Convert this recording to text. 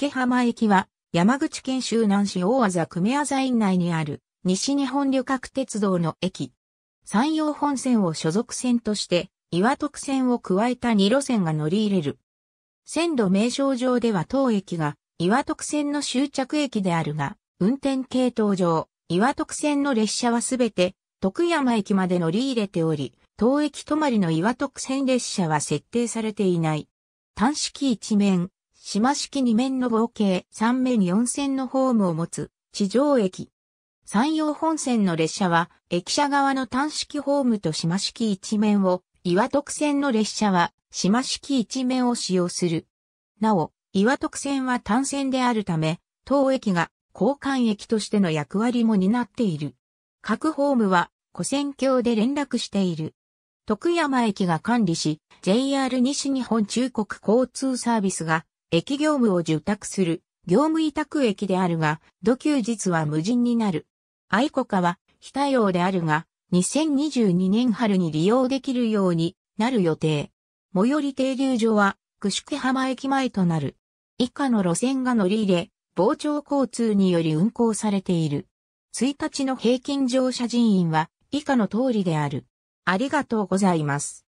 池浜駅は、山口県周南市大和久米浅院内にある、西日本旅客鉄道の駅。山陽本線を所属線として、岩徳線を加えた2路線が乗り入れる。線路名称上では当駅が、岩徳線の終着駅であるが、運転系統上、岩徳線の列車はすべて、徳山駅まで乗り入れており、当駅止まりの岩徳線列車は設定されていない。単式一面、島式2面の合計3面4線のホームを持つ地上駅。山陽本線の列車は駅舎側の単式ホームと島式一面を、岩徳線の列車は島式一面を使用する。なお、岩徳線は単線であるため、当駅が交換駅としての役割も担っている。各ホームは古線橋で連絡している。徳山駅が管理し、JR 西日本中国交通サービスが駅業務を受託する、業務委託駅であるが、土休日は無人になる。愛子化は非対応であるが、2022年春に利用できるようになる予定。最寄り停留所は、串木浜駅前となる。以下の路線が乗り入れ、傍聴交通により運行されている。1日の平均乗車人員は以下の通りである。ありがとうございます。